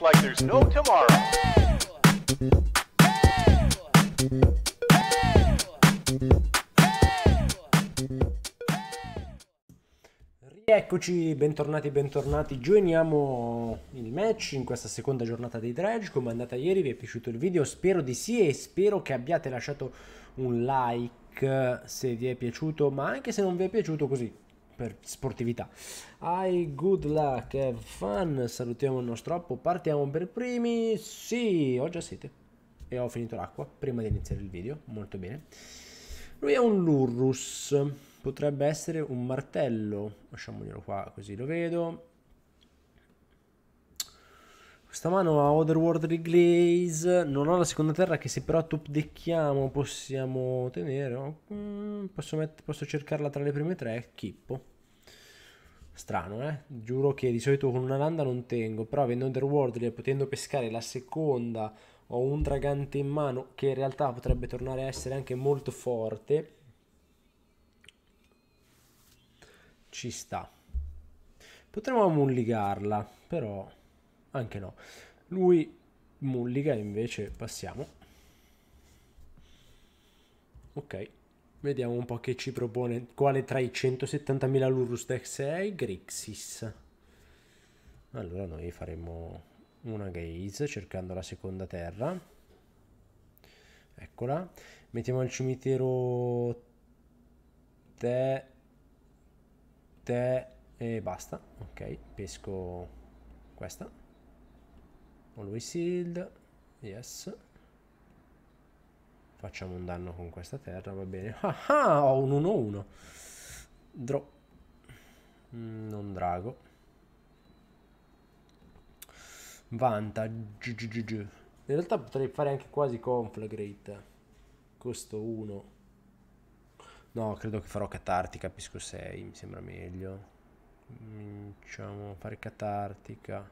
like there's no tomorrow. Eccoci, bentornati, bentornati. Joiniamo il match in questa seconda giornata dei dredge. Come è andata ieri, vi è piaciuto il video? Spero di sì e spero che abbiate lasciato un like se vi è piaciuto, ma anche se non vi è piaciuto così per sportività. Hai good luck, have fun, salutiamo il nostro appo, partiamo per primi, sì, ho già sete e ho finito l'acqua prima di iniziare il video, molto bene. Lui è un Lurrus, potrebbe essere un martello, lasciamoglielo qua così lo vedo. Questa mano ha Otherworld Reglaze, non ho la seconda terra che se però top decchiamo possiamo tenere, mm, posso, posso cercarla tra le prime tre, Kippo. Strano, eh? Giuro che di solito con una landa non tengo, però avendo Underworld e potendo pescare la seconda ho un dragante in mano che in realtà potrebbe tornare a essere anche molto forte. Ci sta. Potremmo mulligarla, però anche no. Lui mulliga invece passiamo. Ok. Vediamo un po' che ci propone. Quale tra i 170.000 Lurustex è Grixis? Allora noi faremo una gaze cercando la seconda terra. Eccola. Mettiamo al cimitero te te e basta. Ok, pesco questa. Always sealed. Yes. Facciamo un danno con questa terra, va bene. Ah, ah ho un 1-1. Dro. Mm, non drago. Vantage. In realtà potrei fare anche quasi conflagrate. Costo 1. No, credo che farò catartica, pisco 6, mi sembra meglio. Cominciamo a fare catartica.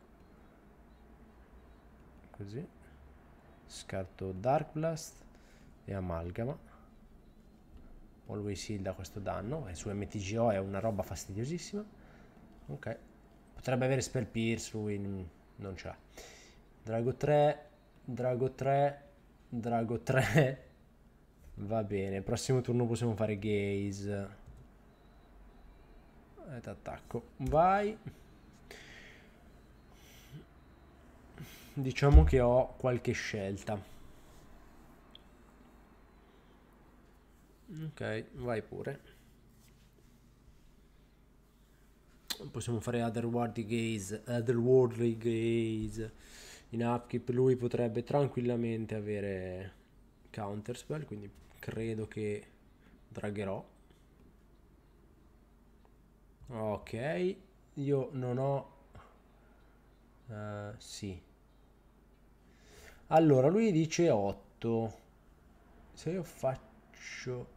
Così. Scarto Dark Blast e amalgama always heal da questo danno e su MTGO è una roba fastidiosissima ok potrebbe avere spell pierce lui non ce l'ha drago 3 drago 3 drago 3 va bene prossimo turno possiamo fare gaze ed attacco vai diciamo che ho qualche scelta Mm. ok vai pure possiamo fare otherworldly gaze otherworldly gaze in upkeep lui potrebbe tranquillamente avere counterspell quindi credo che dragherò ok io non ho uh, sì allora lui dice 8 se io faccio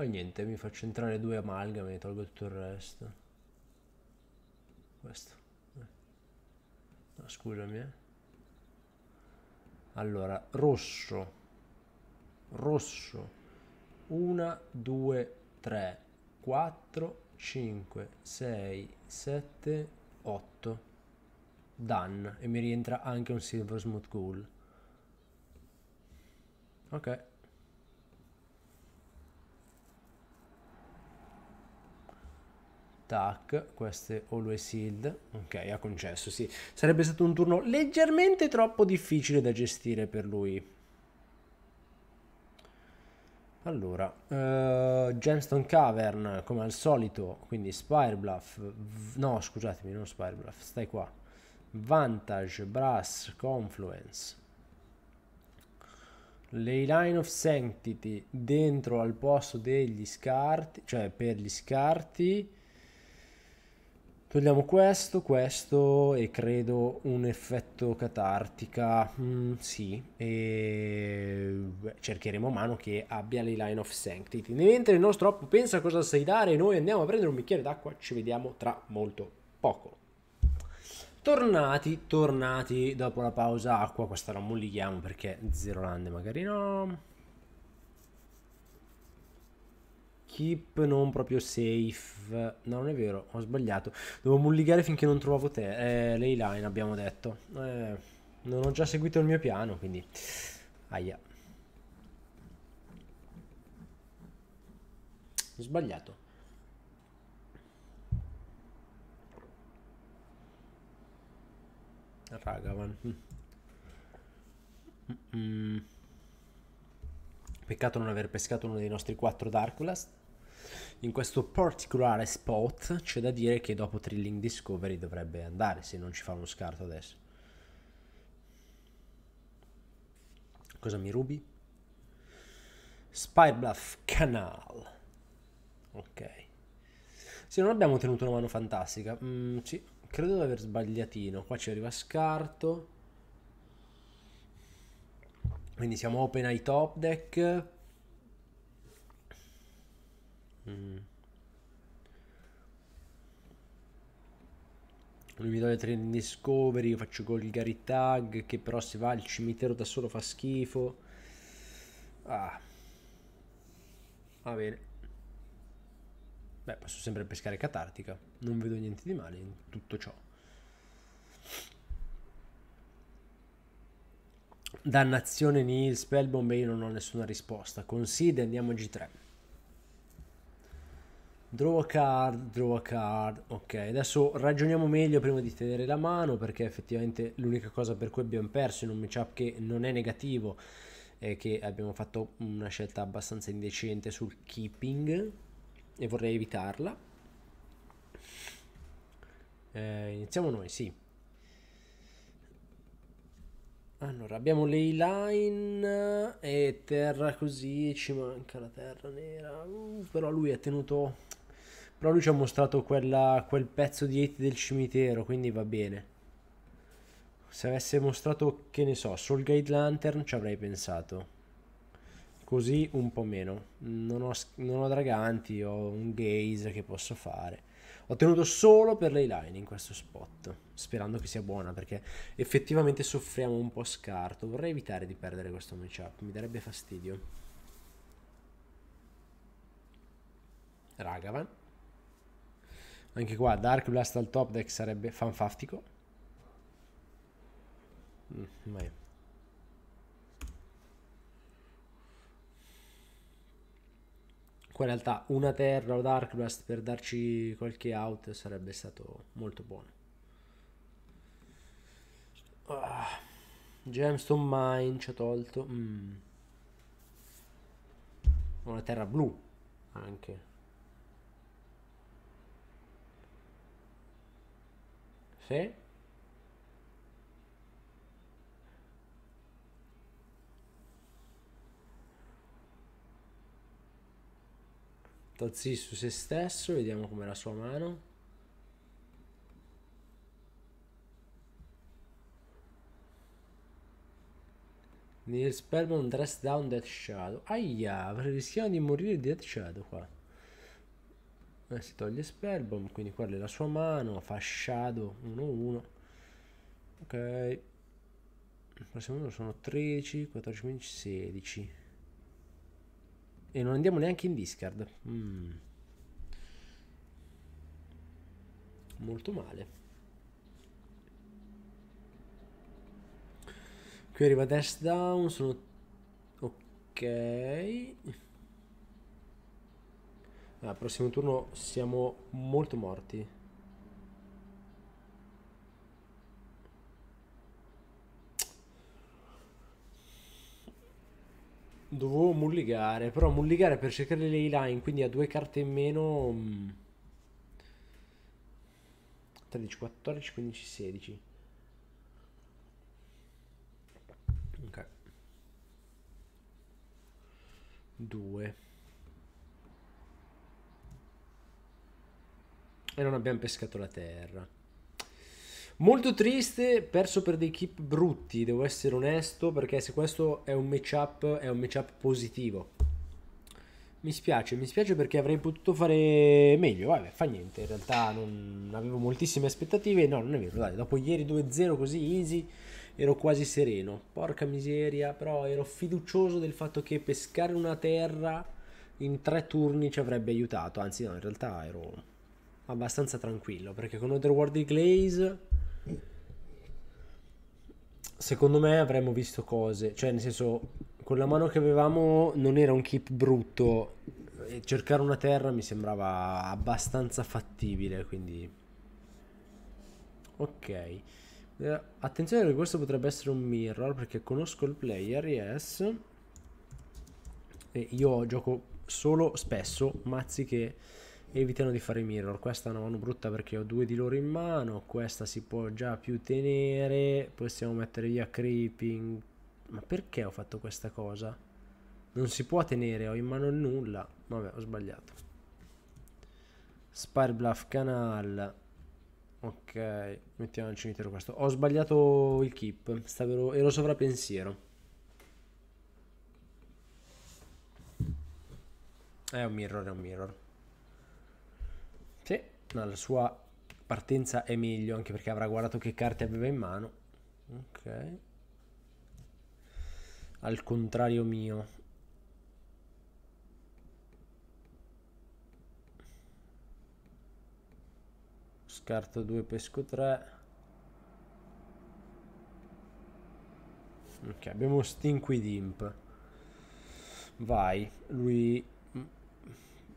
Ma niente, mi faccio entrare due amalgame e tolgo tutto il resto. Questo. Eh. No, scusami, eh. Allora, rosso. Rosso. 1, 2, 3, 4, 5, 6, 7, 8. Done. E mi rientra anche un Silver Smooth Ghoul. Ok. attack, queste always healed, ok ha concesso, sì, sarebbe stato un turno leggermente troppo difficile da gestire per lui. Allora, uh, Gemstone Cavern come al solito, quindi Spire Bluff, no scusatemi, non Spire Bluff, stai qua. Vantage, Brass, Confluence. Le line of sanctity dentro al posto degli scarti, cioè per gli scarti Togliamo questo, questo e credo un effetto catartica, mm, sì, e cercheremo a mano che abbia le line of sanctity. Mentre il nostro op pensa cosa sai dare, noi andiamo a prendere un bicchiere d'acqua, ci vediamo tra molto poco. Tornati, tornati dopo la pausa acqua, questa la mollichiamo perché zero lande magari no. keep non proprio safe. No, non è vero, ho sbagliato. Devo mulligare finché non trovavo te. Eh, line abbiamo detto. Eh, non ho già seguito il mio piano, quindi... Aia. ho Sbagliato. Ragavan. Mm -mm. Peccato non aver pescato uno dei nostri quattro Darkulast. In questo particolare spot c'è da dire che dopo Trilling Discovery dovrebbe andare se non ci fa uno scarto adesso. Cosa mi rubi? Spybluff Canal. Ok. se non abbiamo tenuto una mano fantastica. Mm, sì, credo di aver sbagliatino. Qua ci arriva scarto. Quindi siamo open ai top deck. Mm. Lui mi dà le tre in Discovery, io faccio col Gary Tag, che però se va al cimitero da solo fa schifo. Ah. Va bene. Beh, posso sempre pescare Catartica, non vedo niente di male in tutto ciò. Dannazione Nils, Spellbomb, io non ho nessuna risposta. Consider, andiamo G3. Draw a card, draw a card. Ok, adesso ragioniamo meglio prima di tenere la mano perché effettivamente l'unica cosa per cui abbiamo perso in un matchup che non è negativo è che abbiamo fatto una scelta abbastanza indecente sul keeping e vorrei evitarla. Eh, iniziamo noi, sì. Allora, abbiamo ley line e terra così, ci manca la terra nera, uh, però lui ha tenuto però lui ci ha mostrato quella, quel pezzo di hate del cimitero, quindi va bene. Se avesse mostrato, che ne so, Soul Guide Lantern ci avrei pensato. Così un po' meno. Non ho, non ho draganti, ho un gaze che posso fare. Ho tenuto solo per ley line in questo spot, sperando che sia buona, perché effettivamente soffriamo un po' scarto. Vorrei evitare di perdere questo matchup, mi darebbe fastidio. Ragavan. Anche qua Dark Blast al top deck sarebbe fanfastico. Mm, vai. Qua in realtà una terra o Dark Blast per darci qualche out sarebbe stato molto buono. Ah, Gemstone Mine ci ha tolto. Mm. Una terra blu anche. Sì. Tozzi su se stesso, vediamo com'è la sua mano. Nils un dress down Death Shadow. Aia, avrei rischiato di morire di Death Shadow qua eh, si toglie Spellbomb, quindi quella è la sua mano, fa Shadow 1-1. Ok. Il prossimo numero sono 13, 14, 15, 16. E non andiamo neanche in discard. Mm. Molto male. Qui arriva dash down, sono... Ok... Al prossimo turno siamo molto morti. Dovevo mulligare, però mulligare per cercare le line, quindi ha due carte in meno... 13, 14, 15, 16. Ok. 2. e non abbiamo pescato la terra. Molto triste, perso per dei keep brutti, devo essere onesto, perché se questo è un matchup, è un matchup positivo. Mi spiace, mi spiace perché avrei potuto fare meglio, vabbè, fa niente, in realtà non avevo moltissime aspettative, no, non è vero, dai, dopo ieri 2-0 così easy ero quasi sereno, porca miseria, però ero fiducioso del fatto che pescare una terra in tre turni ci avrebbe aiutato, anzi no, in realtà ero abbastanza tranquillo perché con Otherworldly Glaze secondo me avremmo visto cose, cioè nel senso con la mano che avevamo non era un keep brutto e cercare una terra mi sembrava abbastanza fattibile, quindi ok. Eh, attenzione che questo potrebbe essere un mirror perché conosco il player, yes. E io gioco solo spesso mazzi che evitano di fare mirror questa è una mano brutta perché ho due di loro in mano questa si può già più tenere possiamo mettere via creeping ma perché ho fatto questa cosa? non si può tenere ho in mano nulla vabbè ho sbagliato Spire Bluff Canal ok mettiamo al cimitero questo ho sbagliato il keep Stavo, ero sovrapensiero è un mirror è un mirror No, la sua partenza è meglio anche perché avrà guardato che carte aveva in mano. Ok. Al contrario mio. Scarto 2, pesco 3. Ok, abbiamo Stinquid Imp. Vai, lui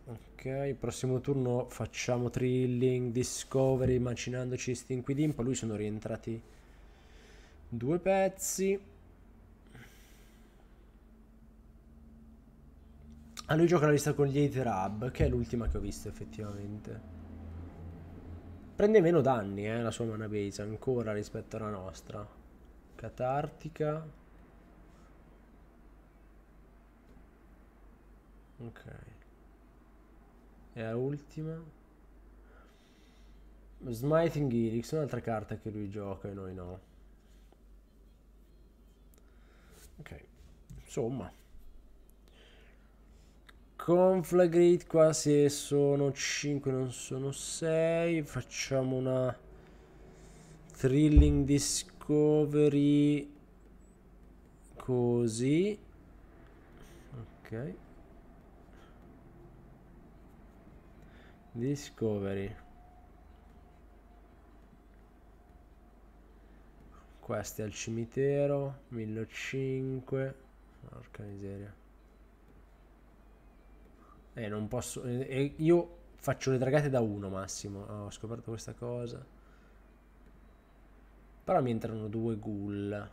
Ok, prossimo turno facciamo Trilling, Discovery, macinandoci Stinquidimpa. Lui sono rientrati due pezzi. Ah, lui gioca la lista con gli Aether Hub, che è l'ultima che ho visto effettivamente. Prende meno danni, eh, la sua mana base, ancora rispetto alla nostra. Catartica. Ok. E la ultima Smiting Helix un'altra carta che lui gioca e noi no ok insomma Conflagrate qua se sono 5 non sono 6 facciamo una Thrilling Discovery così ok Discovery. Questo è al cimitero, 1500. Porca miseria. Eh, non posso... Eh, eh, io faccio le dragate da uno massimo. Oh, ho scoperto questa cosa. Però mi entrano due ghoul.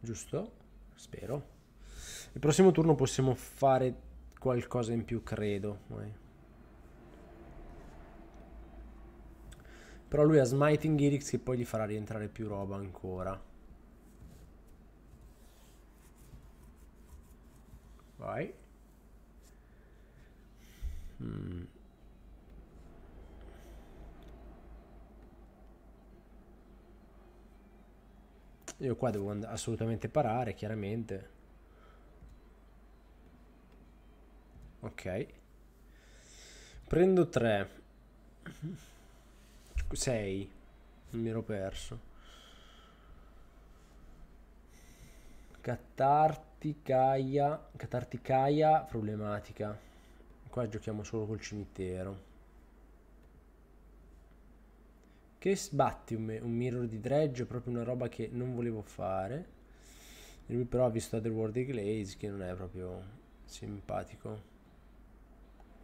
giusto? Spero. Il prossimo turno possiamo fare qualcosa in più, credo. Però lui ha Smiting Irix che poi gli farà rientrare più roba ancora. Vai. Mm. Io qua devo assolutamente parare, chiaramente. Ok. Prendo 3. 6. Mi ero perso. Catarticaia, catarticaia problematica. Qua giochiamo solo col cimitero. Che sbatti un, un mirror di dredge, proprio una roba che non volevo fare. E lui però ha visto Otherworld di Glaze che non è proprio simpatico.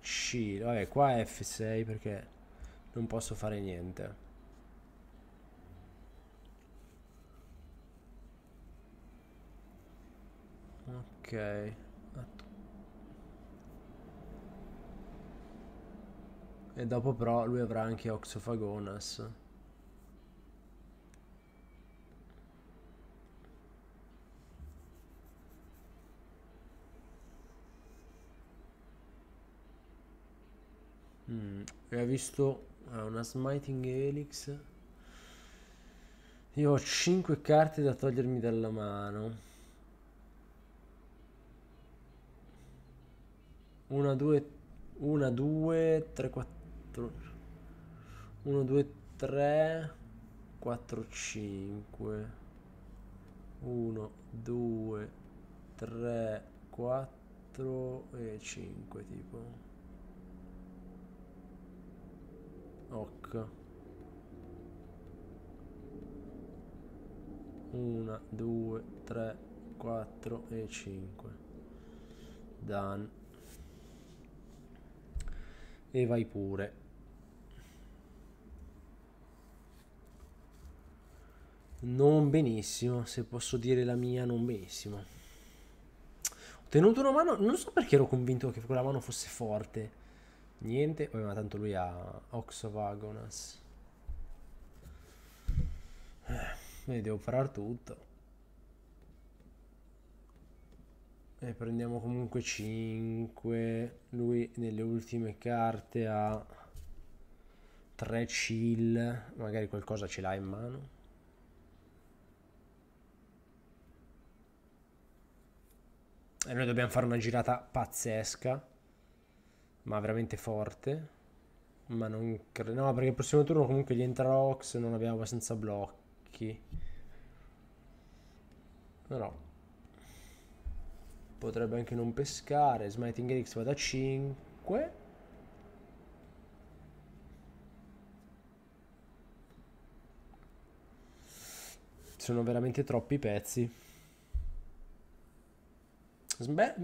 C, vabbè qua è F6 perché non posso fare niente. Ok. E dopo però lui avrà anche Oxofagonas. Mm, hai visto ah, una Smiting Helix? Io ho 5 carte da togliermi dalla mano. Una, due, una, due, tre, quattro. Uno, due, tre, quattro, cinque. Uno, due, tre, quattro e cinque tipo. hoc 1 2 3 4 e cinque done e vai pure non benissimo se posso dire la mia non benissimo ho tenuto una mano non so perché ero convinto che quella mano fosse forte Niente, vabbè, ma tanto lui ha Oxovagonas. Quindi eh, devo parar tutto. E prendiamo comunque 5. Lui nelle ultime carte ha 3 chill. Magari qualcosa ce l'ha in mano. E noi dobbiamo fare una girata pazzesca ma veramente forte. Ma non credo. No, perché il prossimo turno comunque gli entra Rox. Non abbiamo abbastanza blocchi. Però potrebbe anche non pescare. Smiting X va da 5. Sono veramente troppi pezzi. Beh,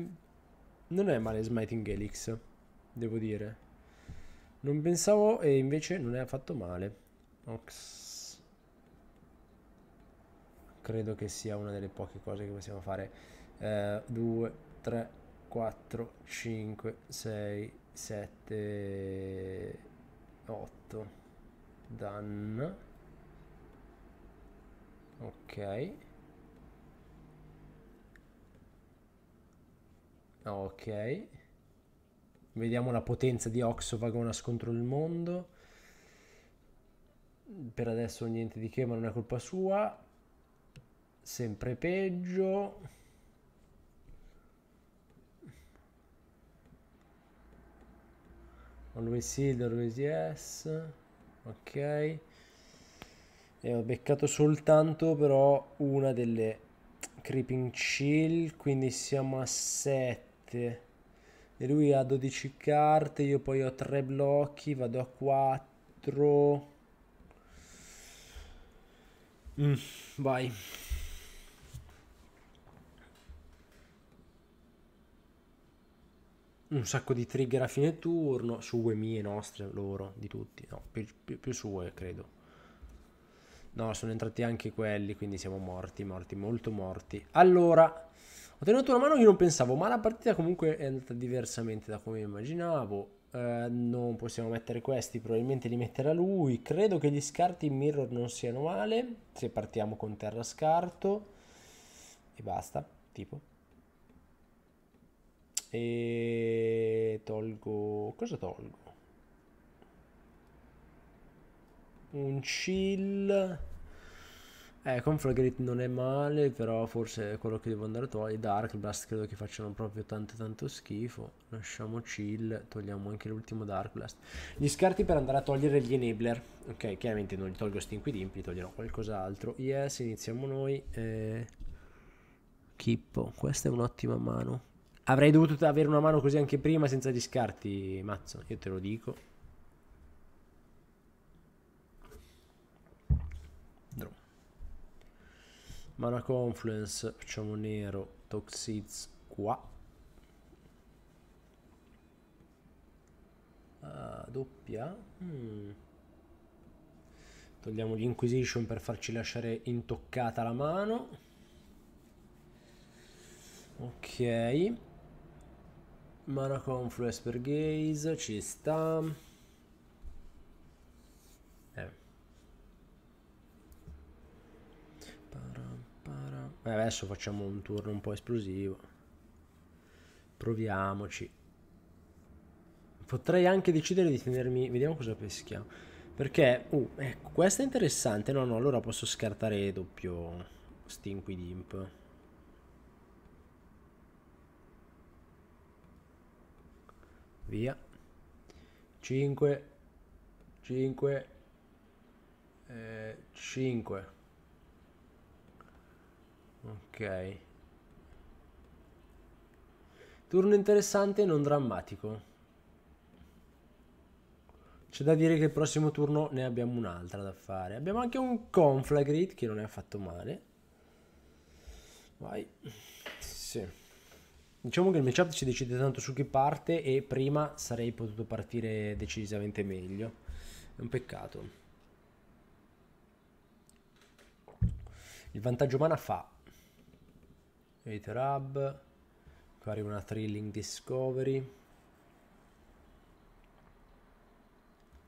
non è male Smiting Helix devo dire. Non pensavo e invece non è affatto male. Ox. Credo che sia una delle poche cose che possiamo fare. 2, 3, 4, 5, 6, 7, 8. Dan. Ok. Ok. Vediamo la potenza di Oxovagonas scontro il mondo. Per adesso niente di che, ma non è colpa sua. Sempre peggio. Always Hill, Always Yes. Ok. E ho beccato soltanto però una delle Creeping Chill, quindi siamo a 7 e lui ha 12 carte, io poi ho 3 blocchi, vado a 4. Mm, vai. Un sacco di trigger a fine turno, sue, mie, nostre, loro, di tutti. No, più, più, più sue, credo. No, sono entrati anche quelli, quindi siamo morti, morti, molto morti. Allora, ho tenuto una mano io non pensavo, ma la partita comunque è andata diversamente da come immaginavo. Eh, non possiamo mettere questi, probabilmente li metterà lui. Credo che gli scarti in mirror non siano male, se partiamo con terra scarto. E basta, tipo. E tolgo... cosa tolgo? Un chill... Eh, Conflagrate non è male, però forse è quello che devo andare a togliere. Dark Blast credo che facciano proprio tanto tanto schifo. Lasciamo chill, togliamo anche l'ultimo Dark Blast. Gli scarti per andare a togliere gli enabler. Ok, chiaramente non li tolgo sti inquidimpi, li toglierò qualcos'altro. Yes, iniziamo noi. Eh... Kippo, questa è un'ottima mano. Avrei dovuto avere una mano così anche prima senza gli scarti, mazzo, io te lo dico. Mana Confluence, facciamo nero, Toxids qua. Ah, doppia. Mm. Togliamo l'Inquisition per farci lasciare intoccata la mano. Ok. Mana Confluence per Gaze, ci sta. adesso facciamo un turno un po' esplosivo. Proviamoci. Potrei anche decidere di tenermi... Vediamo cosa peschiamo. Perché... Uh, ecco, questa è interessante. No, no, allora posso scartare doppio Stinky Dimp. Via. 5. 5. Eh, 5. Ok. Turno interessante e non drammatico. C'è da dire che il prossimo turno ne abbiamo un'altra da fare. Abbiamo anche un Conflagrate che non è affatto male. Vai. Sì. Diciamo che il matchup si decide tanto su chi parte e prima sarei potuto partire decisamente meglio. È un peccato. Il vantaggio mana fa Editor Hub, qua arriva una Thrilling Discovery,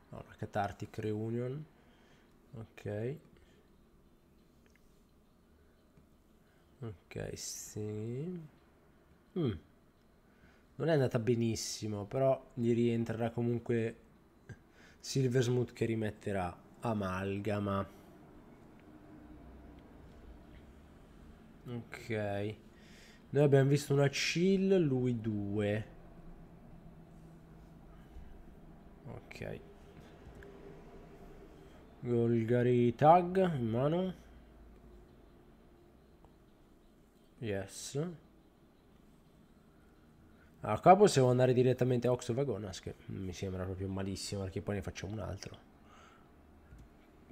no, una Cathartic Reunion, ok, ok, sì, mm. non è andata benissimo, però gli rientrerà comunque Silversmooth che rimetterà Amalgama. Ok. Noi abbiamo visto una chill, lui due. Ok. Golgari tag in mano. Yes. Allora qua possiamo andare direttamente a Ox Vagonas che mi sembra proprio malissimo perché poi ne facciamo un altro.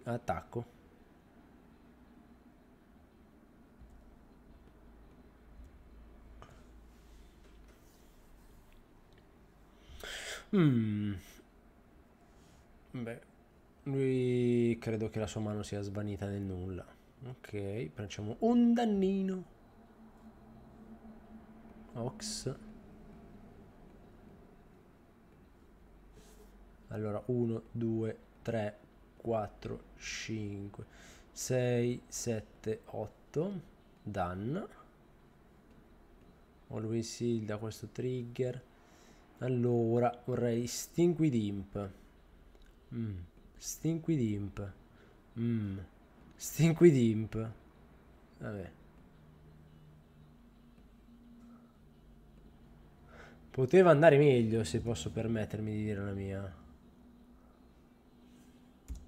Attacco. Mm. Beh, lui credo che la sua mano sia svanita nel nulla. Ok, facciamo un dannino. Ox. Allora, 1, 2, 3, 4, 5, 6, 7, 8. Dan. O lui si da questo trigger. Allora, vorrei Sting with Imp. Mm. Sting with Mm. Sting with Vabbè. Poteva andare meglio, se posso permettermi di dire la mia.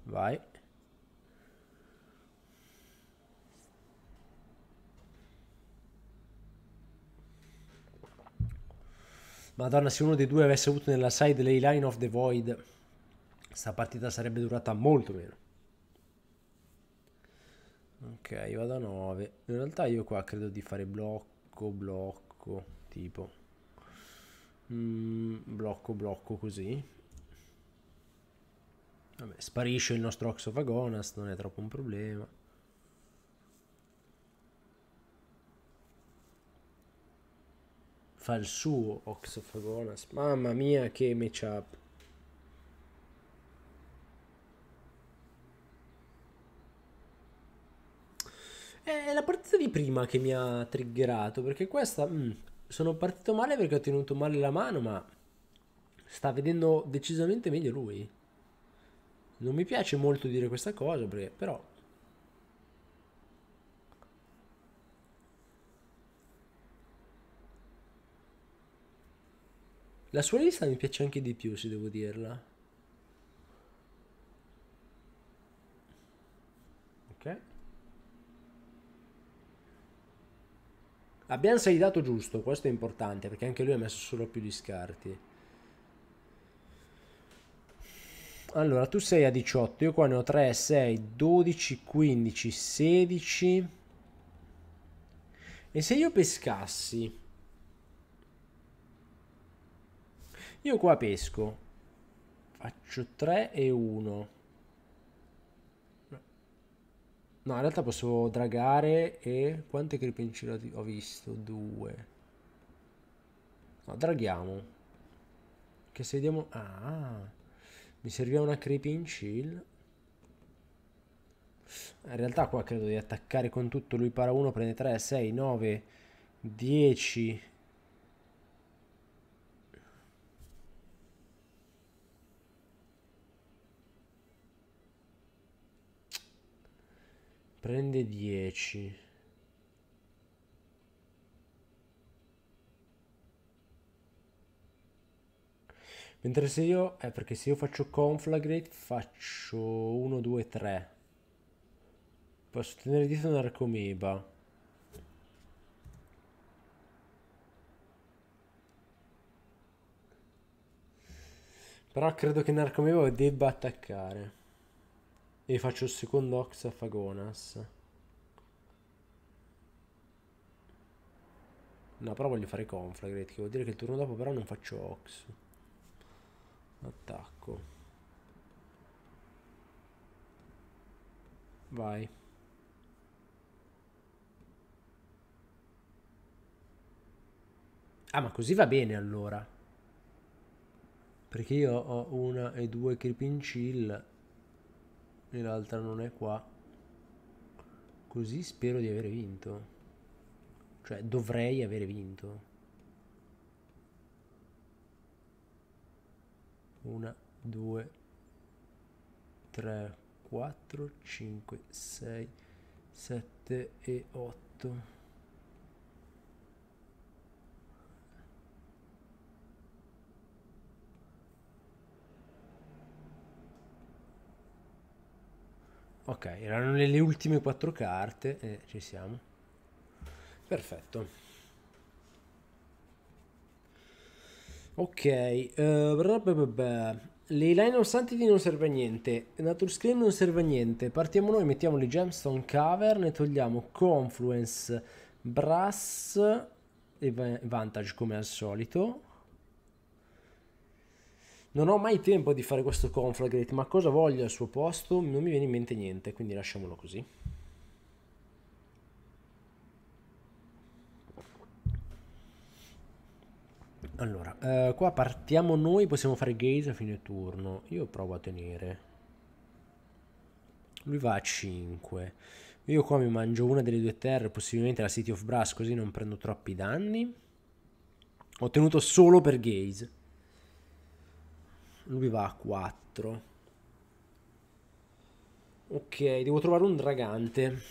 Vai. Madonna, se uno dei due avesse avuto nella side lay line of the void, sta partita sarebbe durata molto meno. Ok, vado a 9. In realtà io qua credo di fare blocco, blocco, tipo. Mm, blocco, blocco così. Vabbè, sparisce il nostro Oxovagonas, non è troppo un problema. fa il suo Oxofagonas. Mamma mia che matchup. È la partita di prima che mi ha triggerato, perché questa... Mm, sono partito male perché ho tenuto male la mano, ma sta vedendo decisamente meglio lui. Non mi piace molto dire questa cosa, perché, però La sua lista mi piace anche di più, se devo dirla. Ok. Abbiamo saidato giusto, questo è importante, perché anche lui ha messo solo più di scarti. Allora, tu sei a 18, io qua ne ho 3, 6, 12, 15, 16. E se io pescassi Io qua pesco. Faccio 3 e 1. No, in realtà posso dragare e... Quante crepencine ho visto? 2. No, draghiamo. Che se vediamo... Ah! Mi serviva una creeping chill. In realtà qua credo di attaccare con tutto. Lui para 1, prende 3, 6, 9, 10... Prende 10. Mentre se io... Eh, perché se io faccio conflagrate faccio 1, 2, 3. Posso tenere dietro un arcomeba. Però credo che Narcomebo debba attaccare. E faccio il secondo Ox a Fagonas. No, però voglio fare Conflagrate, che vuol dire che il turno dopo però non faccio Ox. Attacco. Vai. Ah, ma così va bene allora. Perché io ho una e due creeping chill e l'altra non è qua così spero di avere vinto cioè dovrei avere vinto una due tre quattro cinque sei sette e otto Ok, erano le ultime quattro carte e ci siamo. Perfetto. Ok, uh, eh, blablabla. le line of sanctity non serve a niente, nature scream non serve a niente, partiamo noi, mettiamo le gemstone cavern e togliamo confluence, brass e vantage come al solito, non ho mai tempo di fare questo conflagrate, ma cosa voglio al suo posto? Non mi viene in mente niente, quindi lasciamolo così. Allora, eh, qua partiamo noi, possiamo fare gaze a fine turno. Io provo a tenere. Lui va a 5. Io qua mi mangio una delle due terre, possibilmente la City of Brass, così non prendo troppi danni. Ho tenuto solo per gaze. Lui va a 4. Ok, devo trovare un dragante.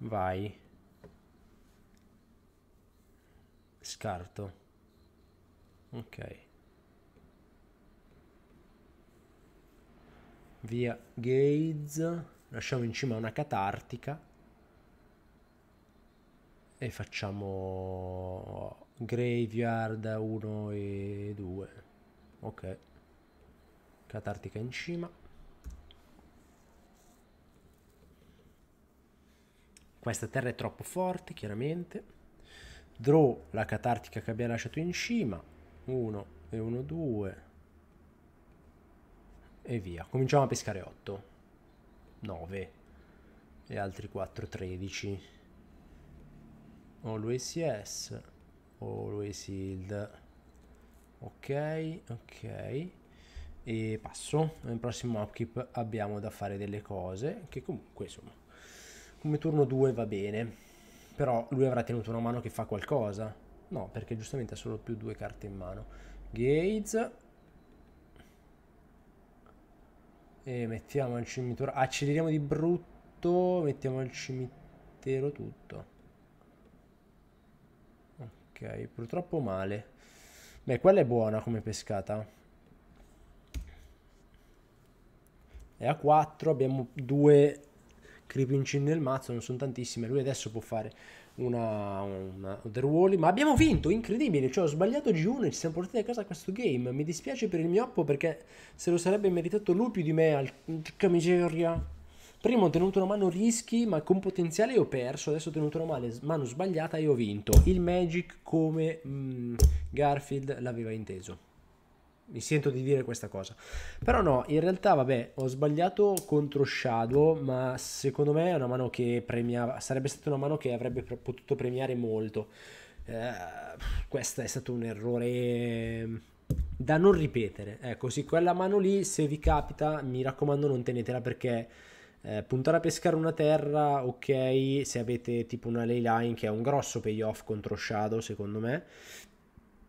Vai. Scarto. Ok. Via Gaze. Lasciamo in cima una catartica e facciamo graveyard 1 e 2 ok catartica in cima questa terra è troppo forte chiaramente draw la catartica che abbiamo lasciato in cima 1 e 1 2 e via cominciamo a pescare 8 9 e altri 4 13 always yes always yield ok ok e passo nel prossimo upkeep abbiamo da fare delle cose che comunque insomma come turno 2 va bene però lui avrà tenuto una mano che fa qualcosa no perché giustamente ha solo più due carte in mano Gates e mettiamo il cimitero acceleriamo di brutto mettiamo il cimitero tutto Ok, purtroppo male. Beh, quella è buona come pescata. E a 4 abbiamo due creeping nel mazzo, non sono tantissime. Lui adesso può fare una, una Otherwally, ma abbiamo vinto, incredibile, cioè ho sbagliato G1 e ci siamo portati a casa questo game, mi dispiace per il mio oppo perché se lo sarebbe meritato lui più di me, al... che miseria. Prima ho tenuto una mano rischi, ma con potenziale ho perso. Adesso ho tenuto una mano sbagliata e ho vinto. Il Magic come mh, mm, Garfield l'aveva inteso. Mi sento di dire questa cosa. Però no, in realtà, vabbè, ho sbagliato contro Shadow, ma secondo me è una mano che premiava. Sarebbe stata una mano che avrebbe potuto premiare molto. Eh, questo è stato un errore mm, da non ripetere. Ecco, sì, quella mano lì, se vi capita, mi raccomando, non tenetela perché eh, puntare a pescare una terra, ok, se avete tipo una ley line che è un grosso payoff contro Shadow, secondo me,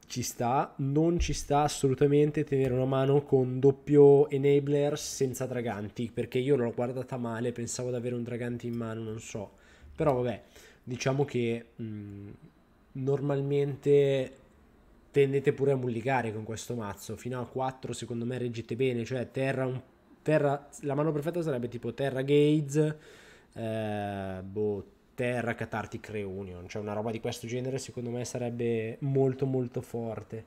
ci sta, non ci sta assolutamente tenere una mano con doppio enabler senza draganti, perché io l'ho guardata male, pensavo di avere un dragante in mano, non so. Però vabbè, diciamo che mh, mm, normalmente tendete pure a mulligare con questo mazzo, fino a 4 secondo me reggete bene, cioè terra un po'... Terra, la mano perfetta sarebbe tipo Terra Gates, eh, boh, Terra Catartic Reunion, cioè una roba di questo genere secondo me sarebbe molto molto forte.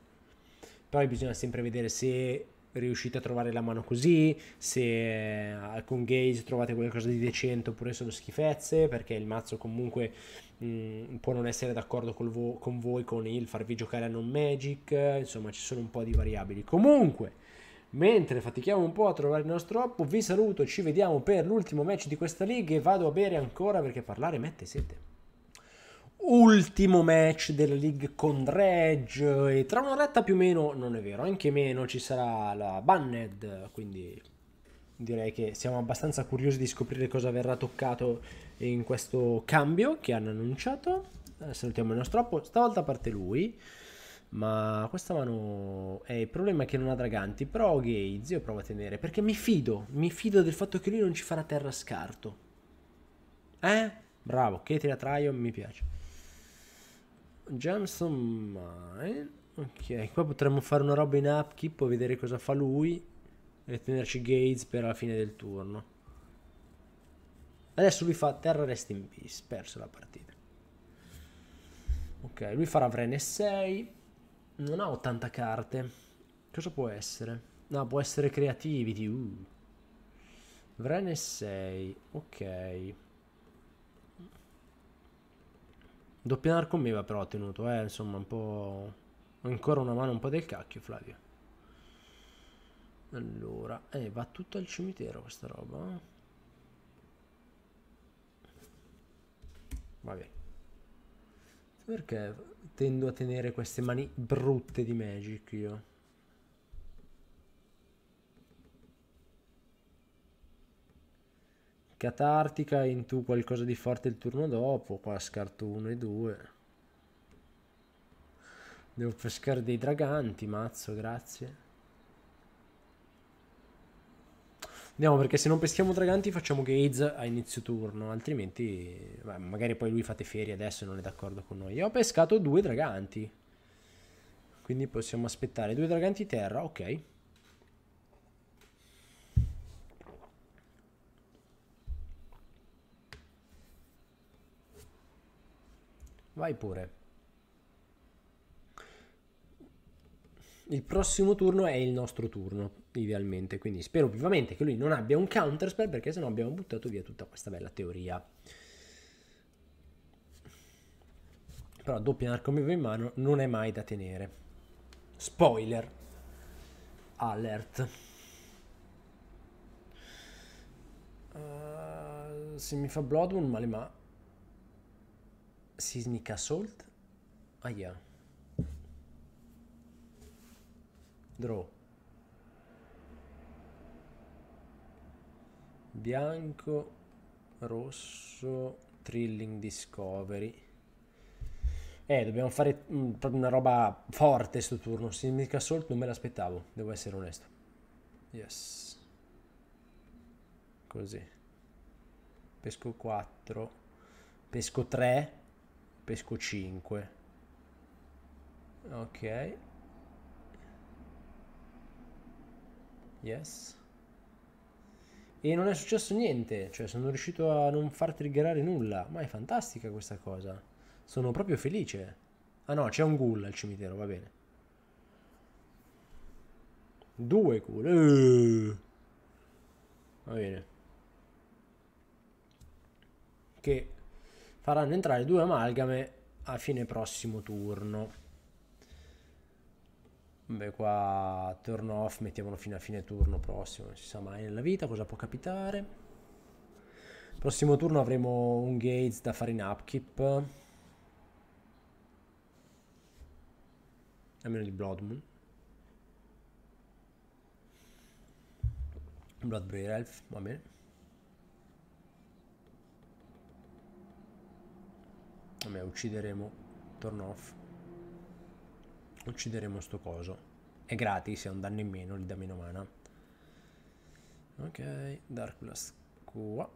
Poi bisogna sempre vedere se riuscite a trovare la mano così, se eh, con Gaze trovate qualcosa di decente oppure sono schifezze, perché il mazzo comunque mh, mm, può non essere d'accordo vo- con voi con il farvi giocare a non magic, insomma ci sono un po' di variabili. Comunque, Mentre fatichiamo un po' a trovare il nostro oppo, vi saluto, ci vediamo per l'ultimo match di questa league e vado a bere ancora perché parlare mette sete ultimo match della League con Dredge e tra un'oretta più o meno, non è vero, anche meno ci sarà la Banned, quindi direi che siamo abbastanza curiosi di scoprire cosa verrà toccato in questo cambio che hanno annunciato. Eh, salutiamo il nostro oppo, stavolta parte lui ma questa mano è il problema è che non ha draganti, però Gates io provo a tenere, perché mi fido, mi fido del fatto che lui non ci farà terra scarto. Eh? Bravo, che tira Tryon, mi piace. Jamson Mine. Ok, qua potremmo fare una roba in upkeep, vedere cosa fa lui e tenerci Gates per la fine del turno. Adesso lui fa terra rest in peace, perso la partita. Ok, lui farà Vrene 6. Non ha 80 carte. Cosa può essere? No, può essere creativity. Uh. Vrene 6. Ok. Doppia va però ha tenuto, eh, insomma, un po'... Ancora una mano un po' del cacchio, Flavio. Allora, eh, va tutta al cimitero questa roba. Eh. Va bene. Perché tendo a tenere queste mani brutte di Magic io? Catartica in tu qualcosa di forte il turno dopo, qua scarto 1 e 2. Devo pescare dei draganti, mazzo, grazie. Andiamo perché se non peschiamo Draganti facciamo Gaze a inizio turno, altrimenti beh, magari poi lui fate ferie adesso e non è d'accordo con noi. Io ho pescato due Draganti, quindi possiamo aspettare due Draganti terra, ok. Vai pure. il prossimo turno è il nostro turno, idealmente. Quindi spero vivamente che lui non abbia un counterspell perché sennò abbiamo buttato via tutta questa bella teoria. Però doppia narco in mano non è mai da tenere. Spoiler. Alert. Uh, se mi fa Bloodwound male ma... Sismic Assault? Aia. Ah, yeah. Draw. Bianco, rosso, Trilling Discovery. Eh, dobbiamo fare mh, mm, proprio una roba forte sto turno. Simic Assault non me l'aspettavo, devo essere onesto. Yes. Così. Pesco 4. Pesco 3. Pesco 5. Ok. Yes. E non è successo niente, cioè sono riuscito a non far triggerare nulla, ma è fantastica questa cosa. Sono proprio felice. Ah no, c'è un ghoul al cimitero, va bene. Due ghoul. Eh. Va bene. Che faranno entrare due amalgame a fine prossimo turno. Beh, qua turn off, mettiamolo fino a fine turno prossimo, non si sa mai nella vita cosa può capitare. Prossimo turno avremo un Gates da fare in upkeep. A meno di Bloodmoon. Bloodberry Elf, va bene. Vabbè, uccideremo turn off. Uccideremo sto coso. È gratis, è un danno in meno, gli da meno mana. Ok, Darkulas qua.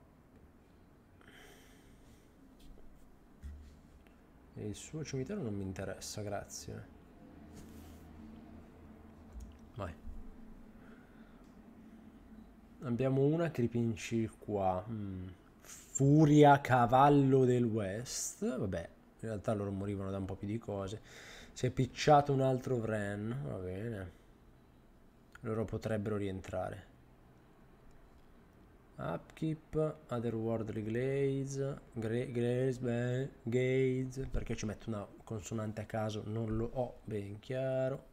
E il suo cimitero non mi interessa, grazie. Vai. Abbiamo una Creeping Chill qua. Mm. Furia Cavallo del West. Vabbè, in realtà loro morivano da un po' più di cose. Si è picciato un altro Vren. Va bene. Loro potrebbero rientrare. Upkeep, Otherworldly Glaze, Glaze, beh, Gaze, perché ci metto una consonante a caso, non lo ho ben chiaro.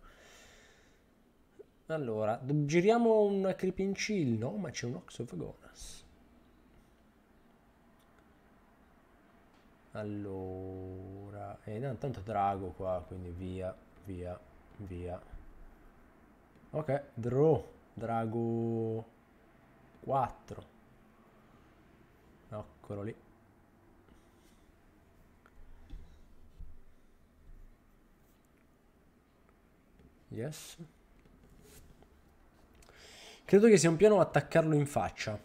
Allora, giriamo un Creeping Chill, no? Ma c'è un Ox of Gonas. Allora, e eh, no, drago qua, quindi via, via, via. Ok, draw, drago 4. Eccolo lì. Yes. Credo che sia un piano attaccarlo in faccia.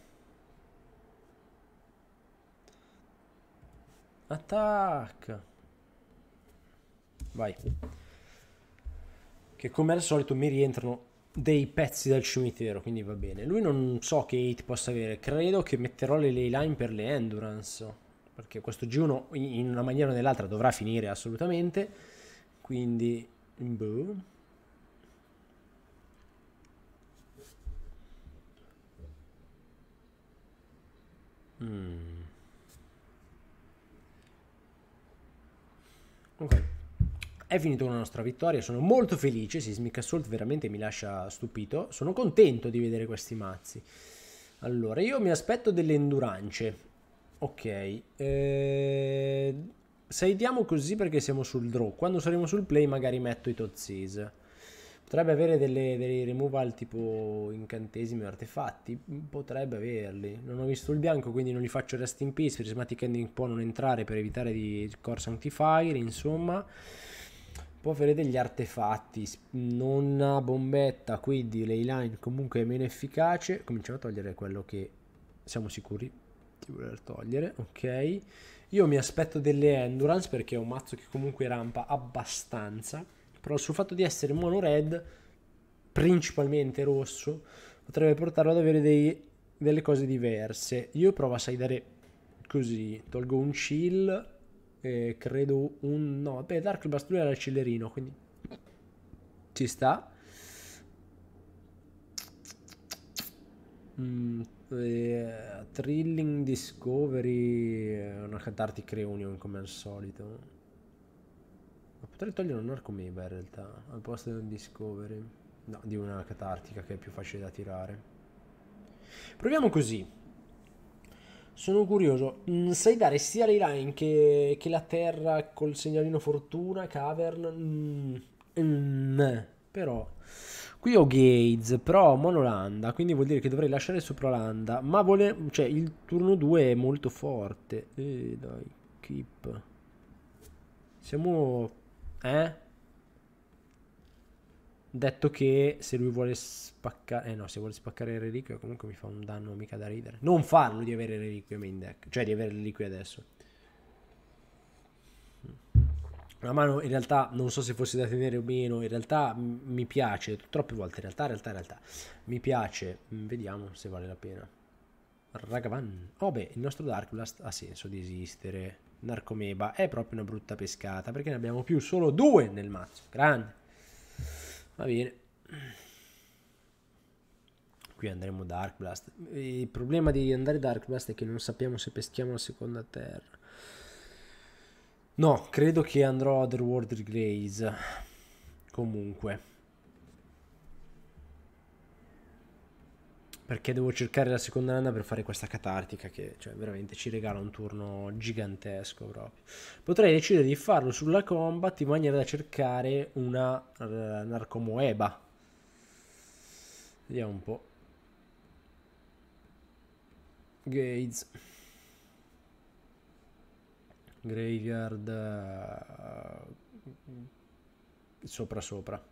Attacca. Vai. Che come al solito mi rientrano dei pezzi dal cimitero, quindi va bene. Lui non so che hit possa avere, credo che metterò le ley line per le endurance. Perché questo G1 in una maniera o nell'altra dovrà finire assolutamente. Quindi... Boh. Mm. Ok. È finita la nostra vittoria, sono molto felice, Sismic Assault veramente mi lascia stupito, sono contento di vedere questi mazzi. Allora, io mi aspetto delle endurance. Ok. Eh... Saidiamo così perché siamo sul draw. Quando saremo sul play magari metto i Tozis. Potrebbe avere delle, dei removal tipo incantesimi o artefatti? Potrebbe averli. Non ho visto il bianco, quindi non li faccio rest in peace. Prismatic Ending può non entrare per evitare di Core Sanctifier, insomma. Può avere degli artefatti, non ha bombetta, quindi leyline comunque è meno efficace. Cominciamo a togliere quello che siamo sicuri di voler togliere, ok. Io mi aspetto delle endurance perché è un mazzo che comunque rampa abbastanza però sul fatto di essere mono red, principalmente rosso, potrebbe portarlo ad avere dei, delle cose diverse. Io provo a dare così, tolgo un chill, eh, credo un... no, beh Dark Blast lui era il chillerino, quindi ci sta. Mm, eh, thrilling Discovery, eh, una Cantartic Reunion come al solito. Potrei togliere un arco meba in realtà, al posto di un discovery. No, di una catartica che è più facile da tirare. Proviamo così. Sono curioso, mm, sai dare sia le line che, che, la terra col segnalino fortuna, cavern? Mm, mm, eh. però... Qui ho Gates, però ho monolanda, quindi vuol dire che dovrei lasciare sopra Landa, ma vole... cioè, il turno 2 è molto forte. E eh, dai, keep. Siamo eh? Detto che se lui vuole spaccare... Eh no, se vuole spaccare il reliquio comunque mi fa un danno mica da ridere. Non farlo di avere reliquie main deck. Cioè di avere reliquie adesso. La mano in realtà non so se fosse da tenere o meno, in realtà mi piace, troppe volte in realtà, in realtà, in realtà, mi piace, mm, vediamo se vale la pena. Ragavan, oh beh, il nostro Dark Blast ha senso di esistere. Narcomeba è proprio una brutta pescata perché ne abbiamo più solo due nel mazzo. Grande. Va bene. Qui andremo Dark Blast. Il problema di andare Dark Blast è che non sappiamo se peschiamo la seconda terra. No, credo che andrò a Otherworld Glaze. Comunque. perché devo cercare la seconda landa per fare questa catartica che cioè, veramente ci regala un turno gigantesco proprio. Potrei decidere di farlo sulla combat in maniera da cercare una uh, narcomoeba. Vediamo un po'. Gates. Graveyard. Uh, sopra sopra.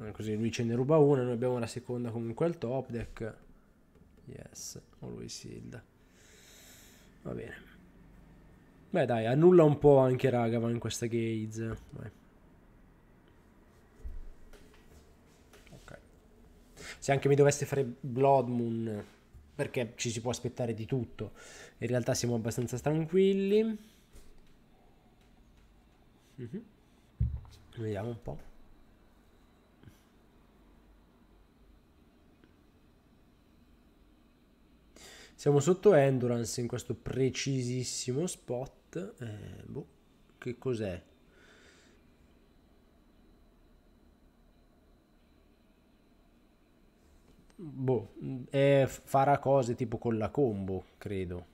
Eh, così lui ce ne ruba una, noi abbiamo la seconda comunque al top deck. Yes, always sealed. Va bene. Beh dai, annulla un po' anche Ragavan in questa gaze. Vai. Ok. Se anche mi dovesse fare Blood Moon, perché ci si può aspettare di tutto. In realtà siamo abbastanza tranquilli. Mm -hmm. Vediamo un po'. Siamo sotto Endurance in questo precisissimo spot. Eh, boh, che cos'è? Boh, eh, farà cose tipo con la combo, credo.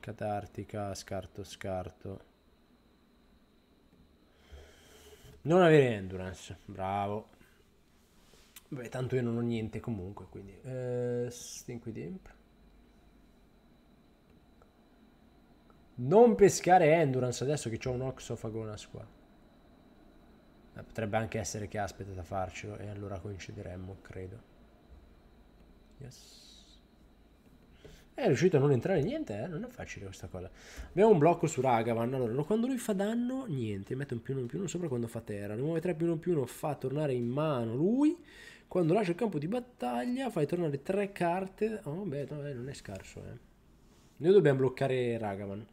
Catartica, scarto, scarto. Non avere endurance, bravo. Vabbè, tanto io non ho niente comunque, quindi... Eh, stiamo qui Non pescare Endurance adesso che ho un Oxofagonas qua. Ma potrebbe anche essere che aspetta da farcelo e allora coincideremmo, credo. Yes. È riuscito a non entrare niente, eh? Non è facile questa cosa. Abbiamo un blocco su Ragavan. Allora, quando lui fa danno, niente. Mette un più 1 più 1 sopra quando fa terra. Ne muove 3 più 1 più 1, fa tornare in mano lui. Quando lascia il campo di battaglia fai tornare tre carte. Oh, beh, no, eh, non è scarso, eh. Noi dobbiamo bloccare Ragavan.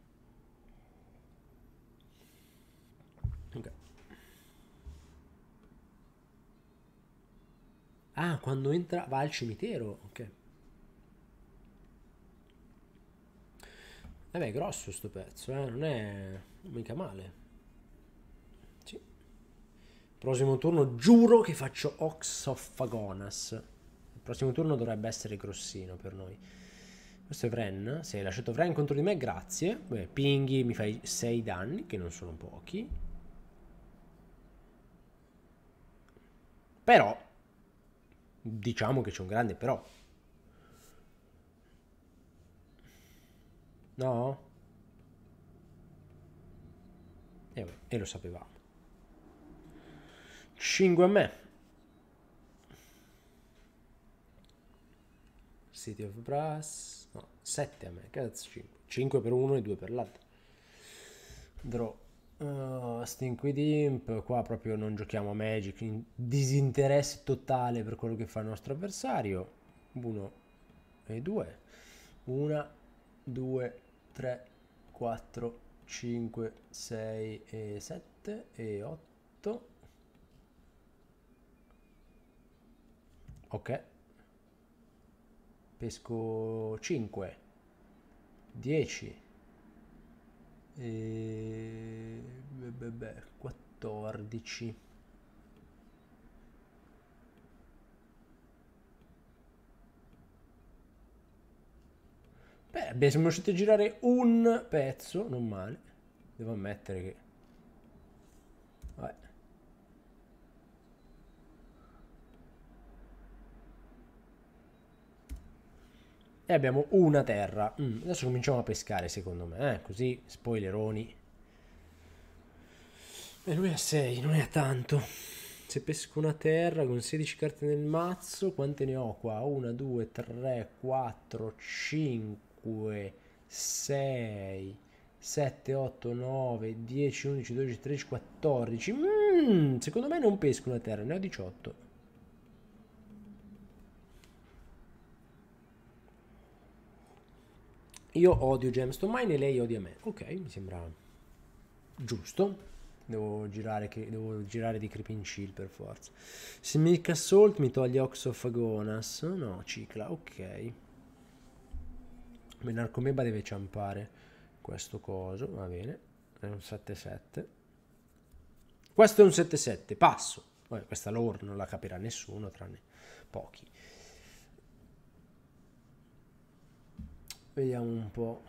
Ok. Ah, quando entra va al cimitero, ok. Vabbè, è grosso sto pezzo, eh, non è mica male. Prossimo turno giuro che faccio Ox of Oxophagonas. Il prossimo turno dovrebbe essere grossino per noi. Questo è Vren. Se hai lasciato Vren contro di me, grazie. Beh, pinghi, mi fai 6 danni, che non sono pochi. Però, diciamo che c'è un grande però. No? E, eh, e lo sapevamo. 5 a me. City of Brass. No, 7 a me. Cazzo, 5. 5 per uno e 2 per l'altro. Draw. Uh, eh, Stinky Dimp. Qua proprio non giochiamo a Magic. In disinteresse totale per quello che fa il nostro avversario. 1 e 2. 1, 2, 3, 4, 5, 6 e 7 e 8. ok pesco 5 10 e... beh, beh, 14 beh siamo riusciti a girare un pezzo non male devo ammettere che E abbiamo una terra. Mm. mm, adesso cominciamo a pescare, secondo me. Eh, così, spoileroni. E lui ha 6, non è a tanto. Se pesco una terra con 16 carte nel mazzo, quante ne ho qua? 1, 2, 3, 4, 5, 6, 7, 8, 9, 10, 11, 12, 13, 14. Mm, secondo me non pesco una terra, ne ho 18. Io odio Gemstone Mine e lei odia me. Ok, mi sembra giusto. Devo girare, che, devo girare di Creeping Chill per forza. Se mi Assault mi toglie Oxofagonas. No, cicla, ok. Menarcomeba deve ciampare questo coso, va bene. È un 7-7. Questo è un 7-7, passo. Vabbè, questa lore non la capirà nessuno, tranne pochi. Vediamo un po'.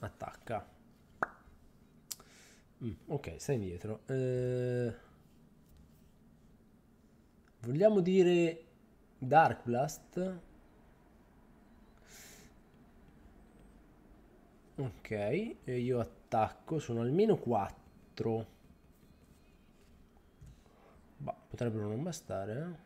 Attacca. Mm, ok, stai indietro. Eh, vogliamo dire Dark Blast? Ok, e io attacco, sono almeno 4. Bah, potrebbero non bastare, eh?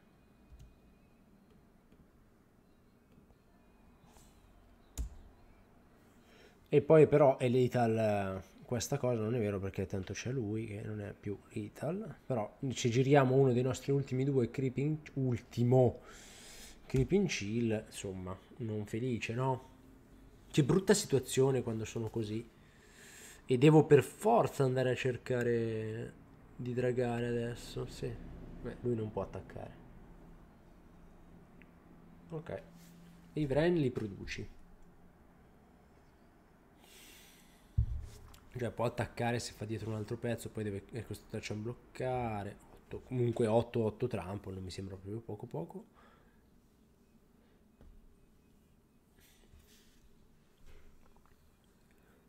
E poi però è l'Ital, eh, questa cosa non è vero perché tanto c'è lui che non è più Ital, però ci giriamo uno dei nostri ultimi due, Creeping, ultimo Creeping Chill, insomma, non felice, no? Che brutta situazione quando sono così e devo per forza andare a cercare di dragare adesso, sì. Beh, lui non può attaccare. Ok. I Vren li produci. Cioè può attaccare se fa dietro un altro pezzo, poi deve, è costretto a bloccare. 8, comunque 8-8 trampo, non mi sembra proprio poco poco.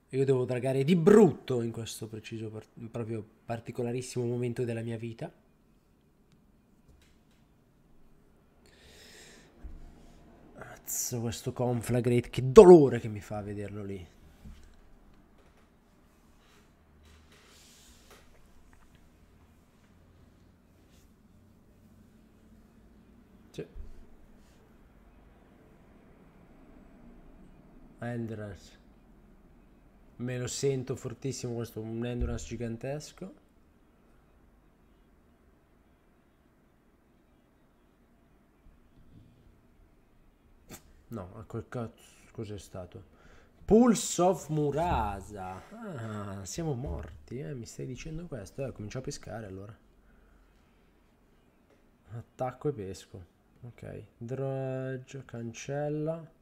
Io devo dragare di brutto in questo preciso, part proprio particolarissimo momento della mia vita. Azzo, questo conflagrate, che dolore che mi fa vederlo lì. endurance me lo sento fortissimo questo un endurance gigantesco no a quel cazzo cos'è stato Pulse of Murasa ah, siamo morti eh? mi stai dicendo questo eh, comincio a pescare allora attacco e pesco ok draggio cancella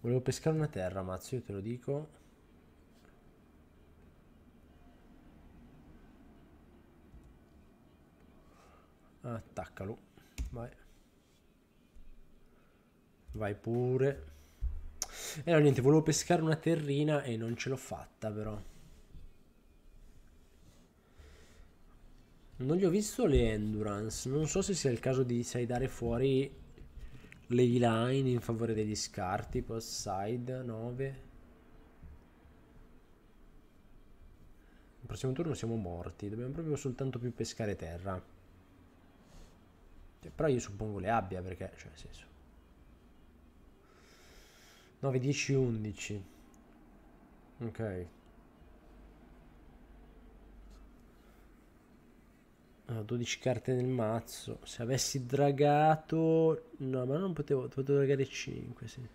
Volevo pescare una terra, mazzo, io te lo dico. Attaccalo. Vai. Vai pure. E eh, niente, volevo pescare una terrina e non ce l'ho fatta però. Non gli ho visto le endurance. Non so se sia il caso di sai dare fuori Levi line in favore degli scarti, post side 9. Il prossimo turno siamo morti, dobbiamo proprio soltanto più pescare terra. Cioè, però io suppongo le abbia perché, cioè, nel senso. 9, 10, 11. Ok. 12 eh, carte nel mazzo. Se avessi dragato... No, ma non potevo... Potevo dragare 5, sì.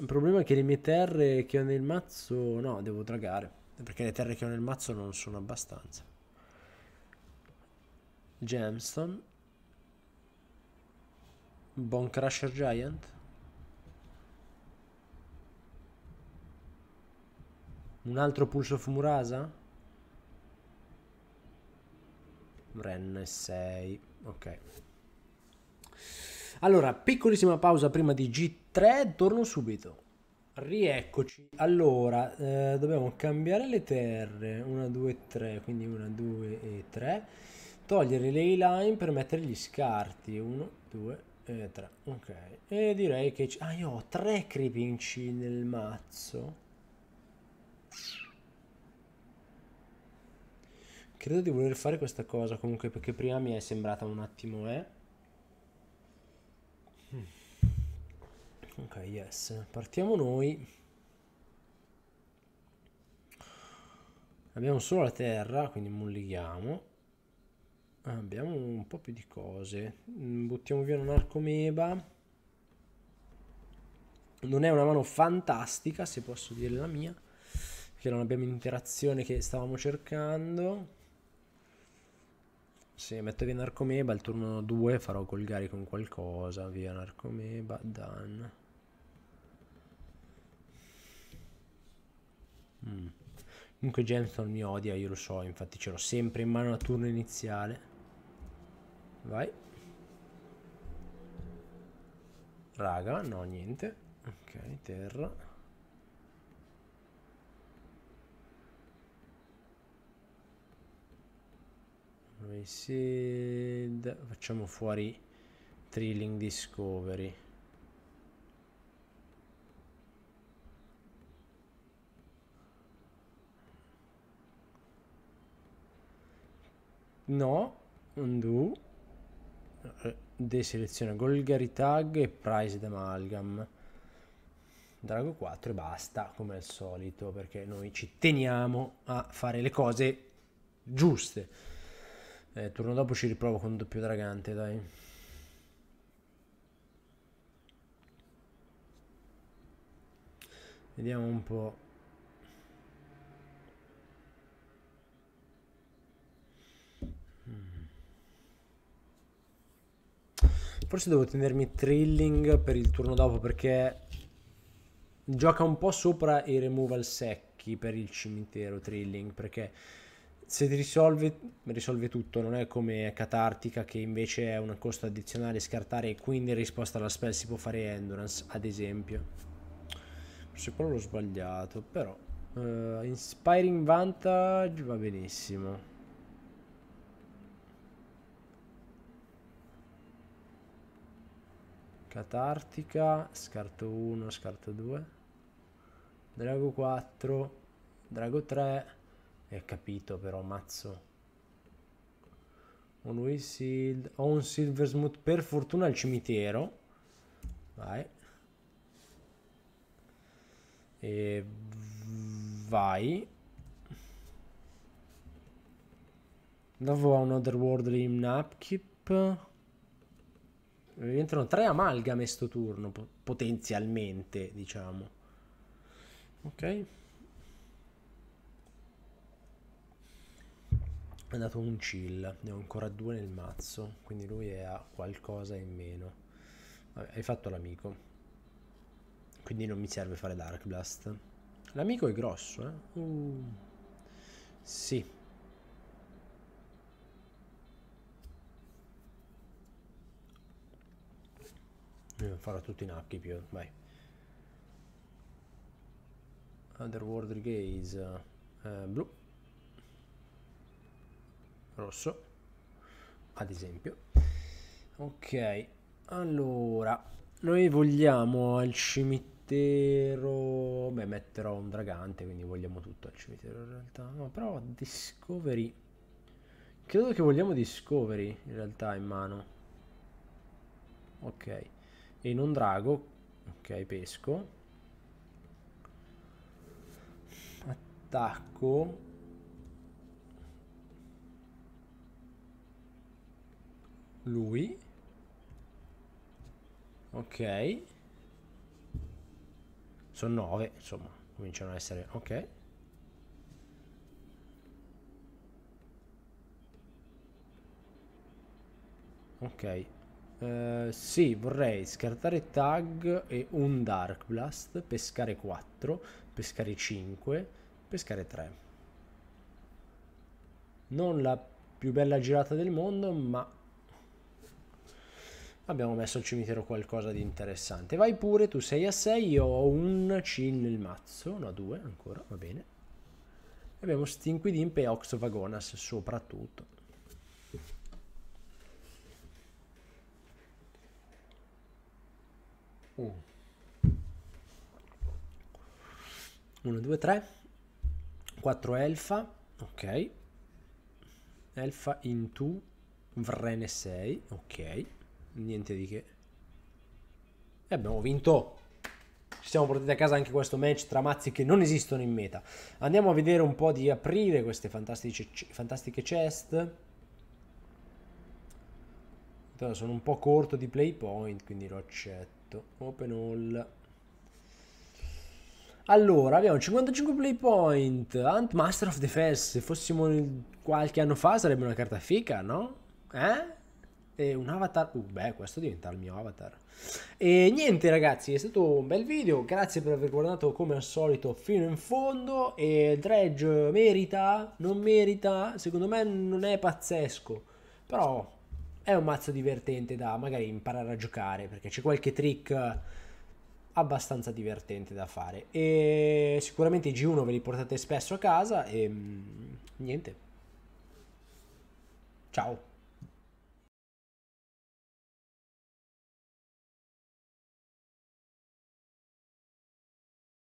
Il problema è che le mie terre che ho nel mazzo... No, devo dragare. Perché le terre che ho nel mazzo non sono abbastanza. Gemstone. Bone Crusher Giant. Un altro Pulse of Murasa? Ren 6, ok. Allora, piccolissima pausa prima di G3, torno subito. Rieccoci. Allora, eh, dobbiamo cambiare le terre. 1, 2, 3, quindi 1, 2 e 3. Togliere le line per mettere gli scarti. 1, 2 e 3. Ok. E direi che... Ah, io ho 3 creeping nel mazzo. Credo di voler fare questa cosa comunque perché prima mi è sembrata un attimo, eh. Ok, yes. Partiamo noi. Abbiamo solo la terra, quindi mollichiamo. Abbiamo un po' più di cose. Mm, buttiamo via un arcomeba. Non è una mano fantastica, se posso dire la mia, che non abbiamo l'interazione che stavamo cercando. Sì, metto via Narcomeba, il turno 2 farò Golgari con qualcosa, via Narcomeba, Dan. Mm. Comunque Gemstone mi odia, io lo so, infatti ce l'ho sempre in mano a turno iniziale. Vai. Raga, no, niente. Ok, terra. Reseed. Facciamo fuori Trilling Discovery. No, undo. Eh, Deseleziona Golgari Tag e Price Amalgam. Drago 4 e basta, come al solito, perché noi ci teniamo a fare le cose giuste. Eh, turno dopo ci riprovo con doppio dragante, dai. Vediamo un po'. Mm. Forse devo tenermi Trilling per il turno dopo perché gioca un po' sopra i removal secchi per il cimitero Trilling perché se ti risolve, risolve tutto, non è come Catartica che invece è un costo addizionale scartare e quindi in risposta alla spell si può fare Endurance, ad esempio. Forse quello l'ho sbagliato, però... Uh, inspiring Vantage va benissimo. Catartica, scarto 1, scarto 2. Drago 4, Drago 3 e capito però, mazzo. Un Whistle. Ho un Silver Smooth per fortuna al cimitero. Vai. E vai. Dopo ho un Otherworldly in Upkeep. Entrano tre amalgame sto turno, potenzialmente, diciamo. Ok. è andato un chill, ne ho ancora due nel mazzo, quindi lui è a qualcosa in meno. Vabbè, hai fatto l'amico. Quindi non mi serve fare Dark Blast. L'amico è grosso, eh? Uh. Sì. Farò tutti in hacchi più, vai. Underworld Gaze. Eh, blu rosso, ad esempio. Ok, allora, noi vogliamo al cimitero... Beh, metterò un dragante, quindi vogliamo tutto al cimitero in realtà. No, però Discovery... Credo che vogliamo Discovery in realtà in mano. Ok. E non drago. Ok, pesco. Attacco. Lui. Ok. Sono 9 insomma, cominciano a essere... Ok. Ok. Uh, sì, vorrei scartare tag e un Dark Blast, pescare 4, pescare 5, pescare 3. Non la più bella girata del mondo, ma abbiamo messo al cimitero qualcosa di interessante. Vai pure, tu sei a 6, io ho un C nel mazzo, no due ancora, va bene. Abbiamo Stinquidimp e Ox Vagonas soprattutto. Uh. 1, 2, 3, 4 Elfa, ok. Elfa in 2, Vrene 6, ok niente di che. E eh, abbiamo vinto. Ci siamo portati a casa anche questo match tra mazzi che non esistono in meta. Andiamo a vedere un po' di aprire queste fantastiche, chest. Sono un po' corto di play point, quindi lo accetto. Open all. Allora, abbiamo 55 play point. Ant Master of Defense. Se fossimo qualche anno fa sarebbe una carta fica, no? Eh? eh, un avatar. Uh, beh, questo diventa il mio avatar. E niente, ragazzi, è stato un bel video. Grazie per aver guardato come al solito fino in fondo. E Dredge merita, non merita. Secondo me non è pazzesco. Però è un mazzo divertente da magari imparare a giocare. Perché c'è qualche trick abbastanza divertente da fare. E sicuramente i G1 ve li portate spesso a casa. E mm, niente. Ciao.